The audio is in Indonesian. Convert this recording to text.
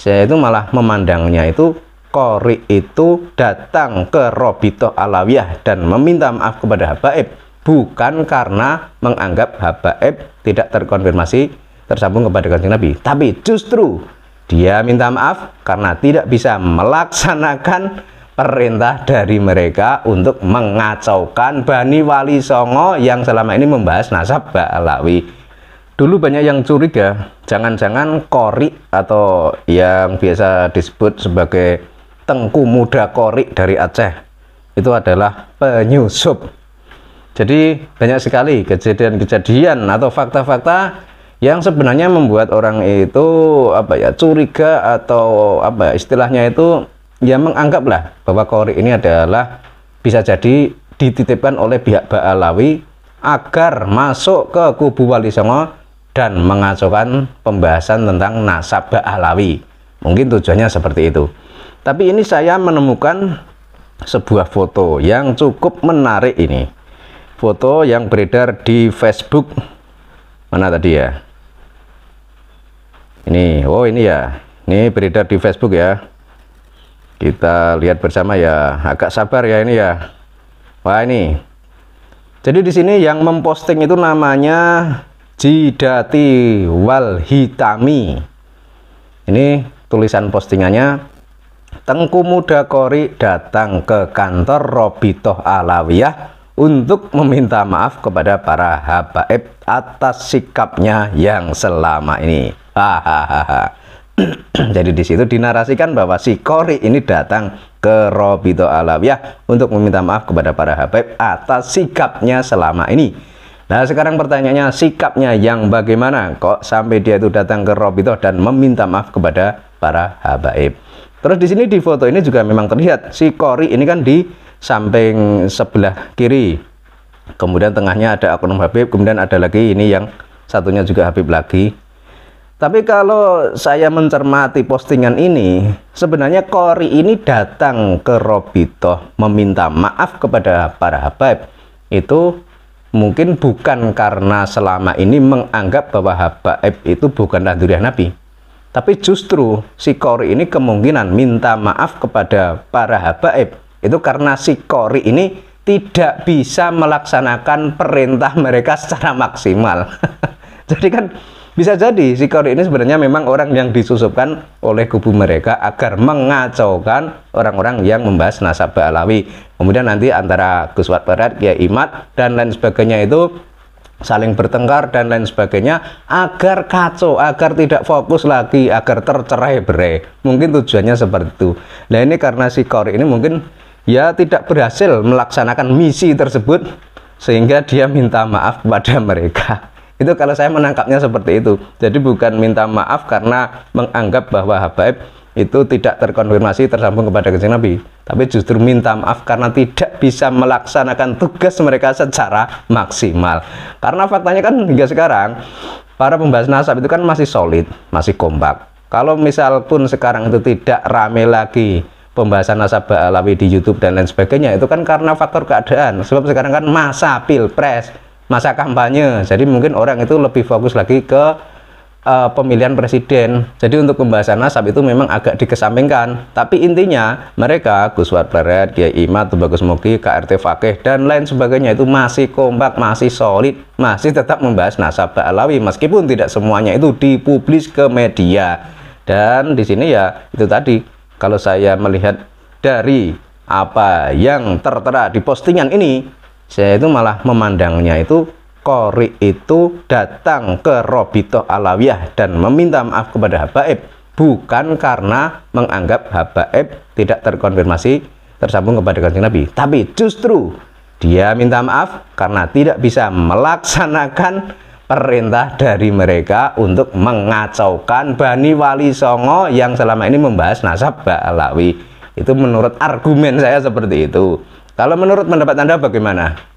saya itu malah memandangnya itu Kori itu datang ke Robito Alawiyah dan meminta maaf kepada Habaib bukan karena menganggap Habaib tidak terkonfirmasi tersambung kepada kanjeng Nabi tapi justru dia minta maaf karena tidak bisa melaksanakan perintah dari mereka untuk mengacaukan Bani Wali Songo yang selama ini membahas nasab Ba'alawi dulu banyak yang curiga, jangan-jangan kori atau yang biasa disebut sebagai tengku muda kori dari Aceh itu adalah penyusup. Jadi banyak sekali kejadian-kejadian atau fakta-fakta yang sebenarnya membuat orang itu apa ya curiga atau apa ya, istilahnya itu ya menganggaplah bahwa kori ini adalah bisa jadi dititipkan oleh pihak Ba'alawi agar masuk ke kubu Wali Songo dan mengacaukan pembahasan tentang nasabah alawi mungkin tujuannya seperti itu tapi ini saya menemukan sebuah foto yang cukup menarik ini foto yang beredar di Facebook mana tadi ya ini oh ini ya ini beredar di Facebook ya kita lihat bersama ya agak sabar ya ini ya wah ini jadi di sini yang memposting itu namanya jidati wal hitami ini tulisan postingannya Tengku Muda Kori datang ke kantor Robitoh Alawiyah untuk meminta maaf kepada para habaib atas sikapnya yang selama ini jadi di situ dinarasikan bahwa si Kori ini datang ke Robito Alawiyah untuk meminta maaf kepada para habaib atas sikapnya selama ini Nah sekarang pertanyaannya sikapnya yang bagaimana kok sampai dia itu datang ke Robito dan meminta maaf kepada para habaib. Terus di sini di foto ini juga memang terlihat si Kori ini kan di samping sebelah kiri. Kemudian tengahnya ada akun Habib, kemudian ada lagi ini yang satunya juga Habib lagi. Tapi kalau saya mencermati postingan ini, sebenarnya Kori ini datang ke Robito meminta maaf kepada para Habib Itu mungkin bukan karena selama ini menganggap bahwa habaib itu bukanlah duriah Nabi. Tapi justru si kori ini kemungkinan minta maaf kepada para habaib. Itu karena si kori ini tidak bisa melaksanakan perintah mereka secara maksimal. Jadi kan bisa jadi si kori ini sebenarnya memang orang yang disusupkan oleh kubu mereka agar mengacaukan orang-orang yang membahas nasab Alawi. Kemudian nanti antara Guswat Barat, Kiai Imat dan lain sebagainya itu saling bertengkar dan lain sebagainya agar kacau, agar tidak fokus lagi, agar tercerai berai. Mungkin tujuannya seperti itu. Nah ini karena si Kori ini mungkin ya tidak berhasil melaksanakan misi tersebut sehingga dia minta maaf kepada mereka. Itu kalau saya menangkapnya seperti itu. Jadi bukan minta maaf karena menganggap bahwa habaib itu tidak terkonfirmasi tersambung kepada kencing Nabi tapi justru minta maaf karena tidak bisa melaksanakan tugas mereka secara maksimal karena faktanya kan hingga sekarang para pembahas nasab itu kan masih solid masih kompak kalau misal pun sekarang itu tidak rame lagi pembahasan nasab alawi di YouTube dan lain sebagainya itu kan karena faktor keadaan sebab sekarang kan masa pilpres masa kampanye. Jadi mungkin orang itu lebih fokus lagi ke uh, pemilihan presiden. Jadi untuk pembahasan nasab itu memang agak dikesampingkan. Tapi intinya mereka Guswat Barat, Kiai Imat, Tubagus Mugi, KRT Fakih dan lain sebagainya itu masih kompak, masih solid, masih tetap membahas nasab Alawi meskipun tidak semuanya itu dipublis ke media. Dan di sini ya itu tadi kalau saya melihat dari apa yang tertera di postingan ini saya itu malah memandangnya itu Kori itu datang ke Robito Alawiyah dan meminta maaf kepada Habaib bukan karena menganggap Habaib tidak terkonfirmasi tersambung kepada kanjeng Nabi tapi justru dia minta maaf karena tidak bisa melaksanakan perintah dari mereka untuk mengacaukan Bani Wali Songo yang selama ini membahas nasab Ba'alawi itu menurut argumen saya seperti itu kalau menurut pendapat Anda bagaimana?